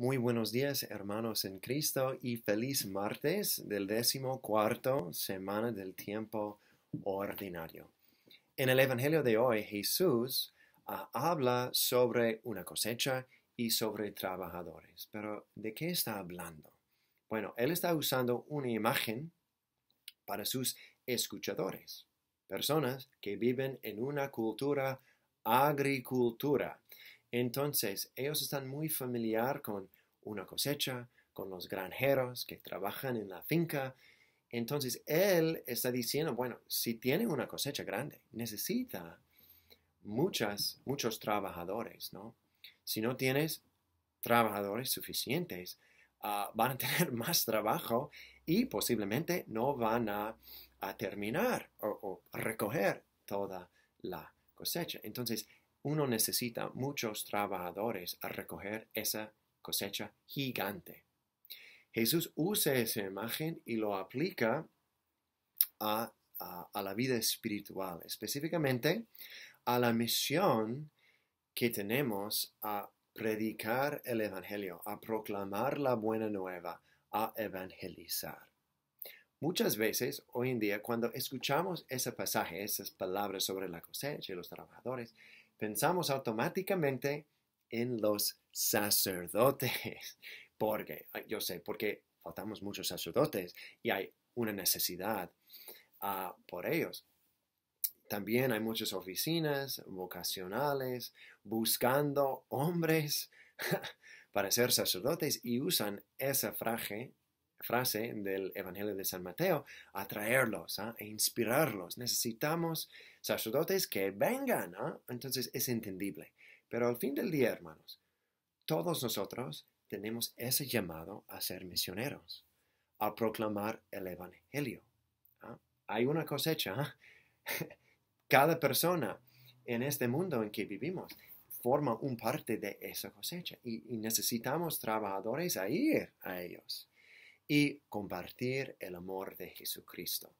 Muy buenos días, hermanos en Cristo, y feliz martes del décimo cuarto semana del tiempo ordinario. En el Evangelio de hoy, Jesús ah, habla sobre una cosecha y sobre trabajadores. Pero, ¿de qué está hablando? Bueno, Él está usando una imagen para sus escuchadores, personas que viven en una cultura agricultura. Entonces, ellos están muy familiar con una cosecha, con los granjeros que trabajan en la finca. Entonces, él está diciendo, bueno, si tiene una cosecha grande, necesita muchas, muchos trabajadores, ¿no? Si no tienes trabajadores suficientes, ah, van a tener más trabajo y posiblemente no van a, terminar o, o recoger toda la cosecha. Entonces, uno necesita muchos trabajadores a recoger esa cosecha gigante. Jesús usa esa imagen y lo aplica a, la vida espiritual, específicamente a la misión que tenemos a predicar el Evangelio, a proclamar la buena nueva, a evangelizar. Muchas veces hoy en día cuando escuchamos ese pasaje, esas palabras sobre la cosecha y los trabajadores, pensamos automáticamente en los sacerdotes, porque yo sé, porque faltamos muchos sacerdotes y hay una necesidad ah, por ellos. También hay muchas oficinas vocacionales buscando hombres para ser sacerdotes y usan esa frase, frase del Evangelio de San Mateo, atraerlos ¿ah? e inspirarlos. Necesitamos sacerdotes que vengan. ¿ah? Entonces es entendible. Pero al fin del día, hermanos, todos nosotros tenemos ese llamado a ser misioneros, a proclamar el Evangelio. ¿ah? Hay una cosecha. Cada persona en este mundo en que vivimos forma un parte de esa cosecha y necesitamos trabajadores a ir a ellos y compartir el amor de Jesucristo.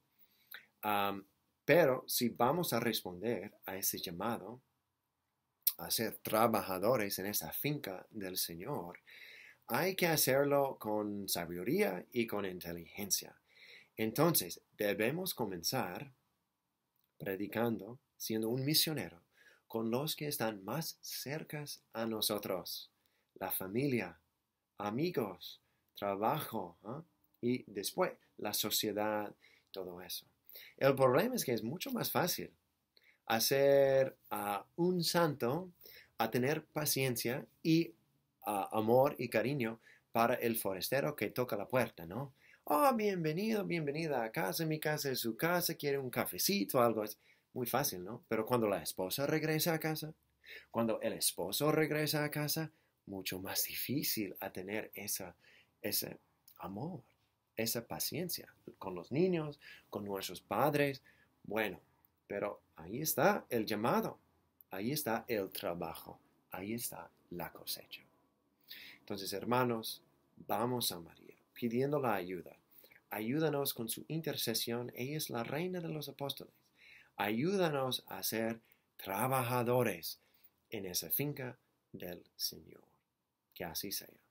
pero si vamos a responder a ese llamado, a ser trabajadores en esa finca del Señor, hay que hacerlo con sabiduría y con inteligencia. Entonces, debemos comenzar predicando, siendo un misionero, con los que están más cercas a nosotros, la familia, amigos, trabajo ¿ah? y después la sociedad, todo eso. El problema es que es mucho más fácil hacer a un santo a tener paciencia y amor y cariño para el forastero que toca la puerta, ¿no? Oh, bienvenido, bienvenida a casa, mi casa es su casa, quiere un cafecito, algo es Muy fácil, ¿no? Pero cuando la esposa regresa a casa, cuando el esposo regresa a casa, mucho más difícil a tener esa ese amor, esa paciencia con los niños, con nuestros padres. Bueno, pero ahí está el llamado, ahí está el trabajo, ahí está la cosecha. Entonces, hermanos, vamos a María pidiendo la ayuda. Ayúdanos con su intercesión, ella es la reina de los apóstoles. Ayúdanos a ser trabajadores en esa finca del Señor. Que así sea.